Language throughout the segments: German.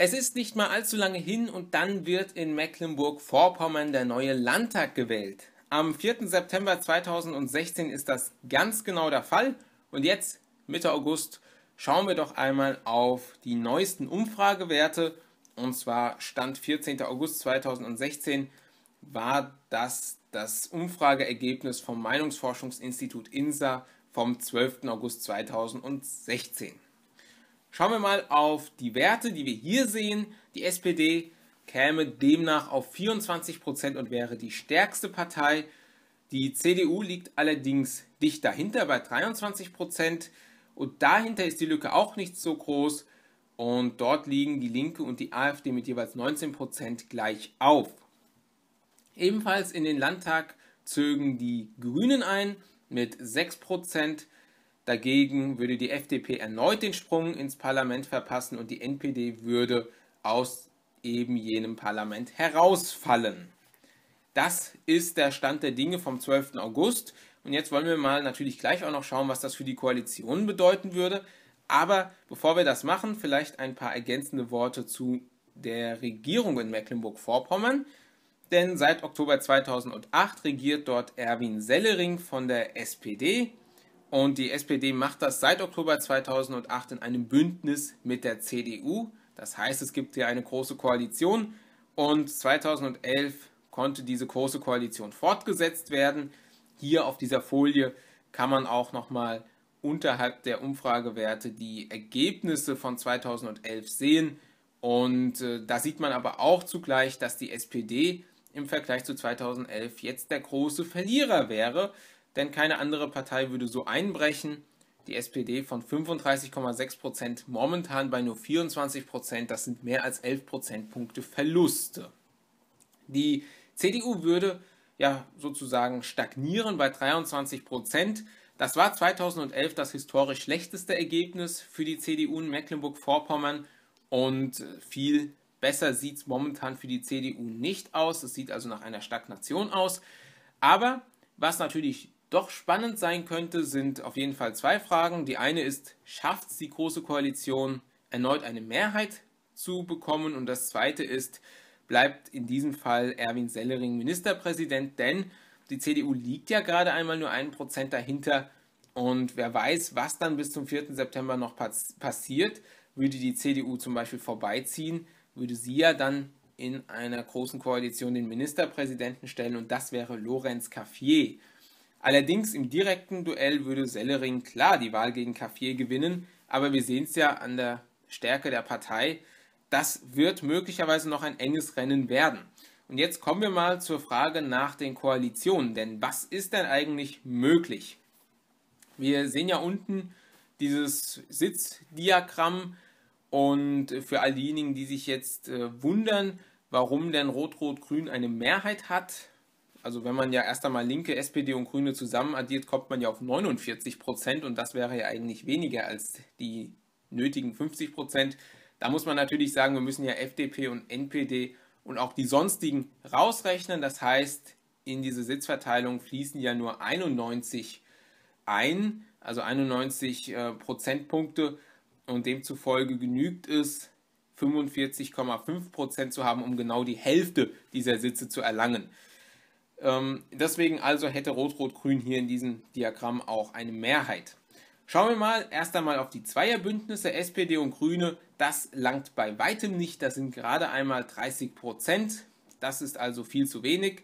Es ist nicht mal allzu lange hin und dann wird in Mecklenburg-Vorpommern der neue Landtag gewählt. Am 4. September 2016 ist das ganz genau der Fall und jetzt, Mitte August, schauen wir doch einmal auf die neuesten Umfragewerte und zwar Stand 14. August 2016 war das das Umfrageergebnis vom Meinungsforschungsinstitut INSA vom 12. August 2016. Schauen wir mal auf die Werte, die wir hier sehen. Die SPD käme demnach auf 24 und wäre die stärkste Partei. Die CDU liegt allerdings dicht dahinter bei 23 und dahinter ist die Lücke auch nicht so groß und dort liegen die Linke und die AfD mit jeweils 19 gleich auf. Ebenfalls in den Landtag zögen die Grünen ein mit 6 Dagegen würde die FDP erneut den Sprung ins Parlament verpassen und die NPD würde aus eben jenem Parlament herausfallen. Das ist der Stand der Dinge vom 12. August. Und jetzt wollen wir mal natürlich gleich auch noch schauen, was das für die Koalition bedeuten würde. Aber bevor wir das machen, vielleicht ein paar ergänzende Worte zu der Regierung in Mecklenburg-Vorpommern. Denn seit Oktober 2008 regiert dort Erwin Sellering von der SPD. Und die SPD macht das seit Oktober 2008 in einem Bündnis mit der CDU. Das heißt, es gibt hier eine große Koalition. Und 2011 konnte diese große Koalition fortgesetzt werden. Hier auf dieser Folie kann man auch nochmal unterhalb der Umfragewerte die Ergebnisse von 2011 sehen. Und äh, da sieht man aber auch zugleich, dass die SPD im Vergleich zu 2011 jetzt der große Verlierer wäre denn keine andere Partei würde so einbrechen. Die SPD von 35,6 Prozent momentan bei nur 24 Prozent, das sind mehr als 11 Prozentpunkte Verluste. Die CDU würde ja sozusagen stagnieren bei 23 Prozent. Das war 2011 das historisch schlechteste Ergebnis für die CDU in Mecklenburg-Vorpommern und äh, viel besser sieht es momentan für die CDU nicht aus. Es sieht also nach einer Stagnation aus. Aber was natürlich doch spannend sein könnte, sind auf jeden Fall zwei Fragen. Die eine ist, schafft es die Große Koalition erneut eine Mehrheit zu bekommen? Und das zweite ist, bleibt in diesem Fall Erwin Sellering Ministerpräsident? Denn die CDU liegt ja gerade einmal nur einen Prozent dahinter. Und wer weiß, was dann bis zum 4. September noch passiert, würde die CDU zum Beispiel vorbeiziehen, würde sie ja dann in einer großen Koalition den Ministerpräsidenten stellen und das wäre Lorenz Cafier. Allerdings im direkten Duell würde Sellering klar die Wahl gegen Cafier gewinnen, aber wir sehen es ja an der Stärke der Partei. Das wird möglicherweise noch ein enges Rennen werden. Und jetzt kommen wir mal zur Frage nach den Koalitionen, denn was ist denn eigentlich möglich? Wir sehen ja unten dieses Sitzdiagramm und für all diejenigen, die sich jetzt äh, wundern, warum denn Rot-Rot-Grün eine Mehrheit hat, also wenn man ja erst einmal Linke, SPD und Grüne zusammen addiert, kommt man ja auf 49 Prozent und das wäre ja eigentlich weniger als die nötigen 50 Prozent. Da muss man natürlich sagen, wir müssen ja FDP und NPD und auch die sonstigen rausrechnen. Das heißt, in diese Sitzverteilung fließen ja nur 91 ein, also 91 äh, Prozentpunkte und demzufolge genügt es, 45,5 Prozent zu haben, um genau die Hälfte dieser Sitze zu erlangen. Ähm, deswegen also hätte Rot-Rot-Grün hier in diesem Diagramm auch eine Mehrheit. Schauen wir mal erst einmal auf die Zweierbündnisse SPD und Grüne. Das langt bei weitem nicht. Das sind gerade einmal 30 Prozent. Das ist also viel zu wenig.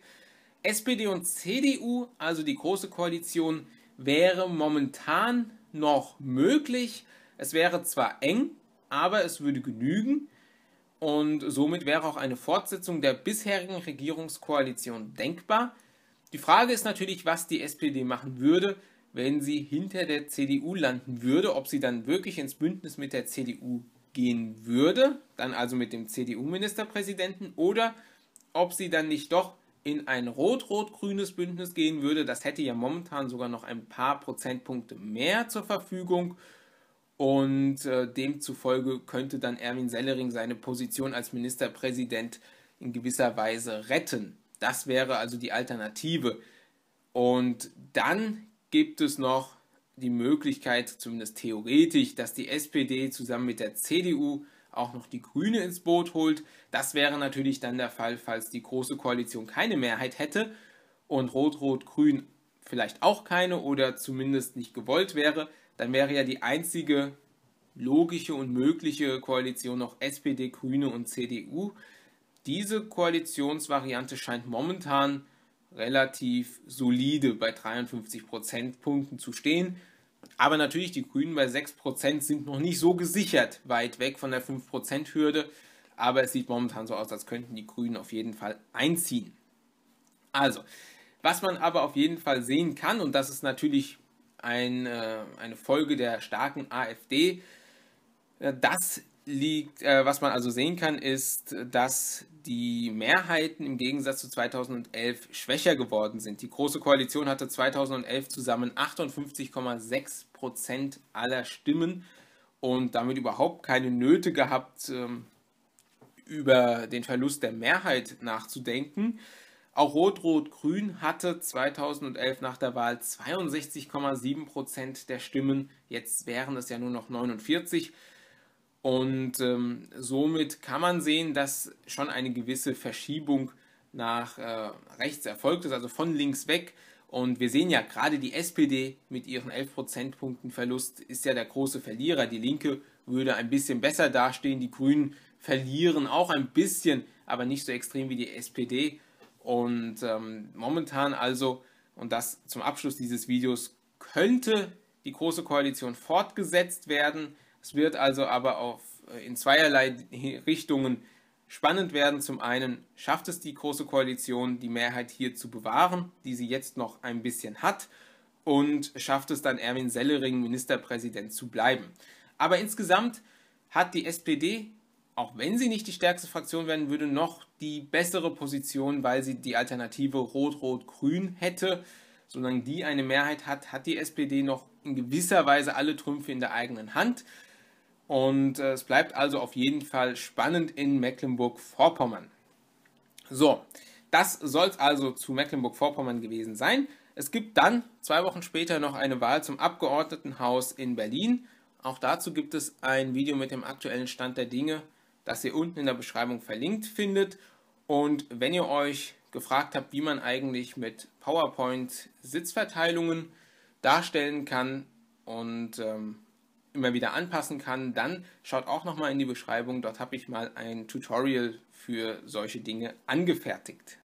SPD und CDU, also die Große Koalition, wäre momentan noch möglich. Es wäre zwar eng, aber es würde genügen und somit wäre auch eine Fortsetzung der bisherigen Regierungskoalition denkbar. Die Frage ist natürlich, was die SPD machen würde, wenn sie hinter der CDU landen würde, ob sie dann wirklich ins Bündnis mit der CDU gehen würde, dann also mit dem CDU-Ministerpräsidenten, oder ob sie dann nicht doch in ein rot-rot-grünes Bündnis gehen würde. Das hätte ja momentan sogar noch ein paar Prozentpunkte mehr zur Verfügung. Und äh, demzufolge könnte dann Erwin Sellering seine Position als Ministerpräsident in gewisser Weise retten. Das wäre also die Alternative. Und dann gibt es noch die Möglichkeit, zumindest theoretisch, dass die SPD zusammen mit der CDU auch noch die Grüne ins Boot holt. Das wäre natürlich dann der Fall, falls die Große Koalition keine Mehrheit hätte und Rot-Rot-Grün vielleicht auch keine oder zumindest nicht gewollt wäre dann wäre ja die einzige logische und mögliche Koalition noch SPD, Grüne und CDU. Diese Koalitionsvariante scheint momentan relativ solide bei 53 Prozentpunkten zu stehen. Aber natürlich, die Grünen bei 6 Prozent sind noch nicht so gesichert, weit weg von der 5 Prozent Hürde. Aber es sieht momentan so aus, als könnten die Grünen auf jeden Fall einziehen. Also, was man aber auf jeden Fall sehen kann, und das ist natürlich ein, äh, eine Folge der starken AfD. Äh, das liegt, äh, was man also sehen kann, ist, dass die Mehrheiten im Gegensatz zu 2011 schwächer geworden sind. Die Große Koalition hatte 2011 zusammen 58,6 Prozent aller Stimmen und damit überhaupt keine Nöte gehabt, ähm, über den Verlust der Mehrheit nachzudenken. Auch Rot-Rot-Grün hatte 2011 nach der Wahl 62,7 Prozent der Stimmen. Jetzt wären es ja nur noch 49. Und ähm, somit kann man sehen, dass schon eine gewisse Verschiebung nach äh, rechts erfolgt ist, also von links weg. Und wir sehen ja gerade die SPD mit ihren 11 Prozentpunkten Verlust ist ja der große Verlierer. Die Linke würde ein bisschen besser dastehen. Die Grünen verlieren auch ein bisschen, aber nicht so extrem wie die SPD. Und ähm, momentan also, und das zum Abschluss dieses Videos, könnte die Große Koalition fortgesetzt werden. Es wird also aber auf, äh, in zweierlei Richtungen spannend werden. Zum einen schafft es die Große Koalition, die Mehrheit hier zu bewahren, die sie jetzt noch ein bisschen hat, und schafft es dann Erwin Sellering, Ministerpräsident, zu bleiben. Aber insgesamt hat die SPD, auch wenn sie nicht die stärkste Fraktion werden würde, noch die bessere Position, weil sie die Alternative Rot-Rot-Grün hätte. Solange die eine Mehrheit hat, hat die SPD noch in gewisser Weise alle Trümpfe in der eigenen Hand. Und äh, es bleibt also auf jeden Fall spannend in Mecklenburg-Vorpommern. So, das soll es also zu Mecklenburg-Vorpommern gewesen sein. Es gibt dann zwei Wochen später noch eine Wahl zum Abgeordnetenhaus in Berlin. Auch dazu gibt es ein Video mit dem aktuellen Stand der Dinge, das ihr unten in der Beschreibung verlinkt findet. Und wenn ihr euch gefragt habt, wie man eigentlich mit PowerPoint Sitzverteilungen darstellen kann und ähm, immer wieder anpassen kann, dann schaut auch nochmal in die Beschreibung. Dort habe ich mal ein Tutorial für solche Dinge angefertigt.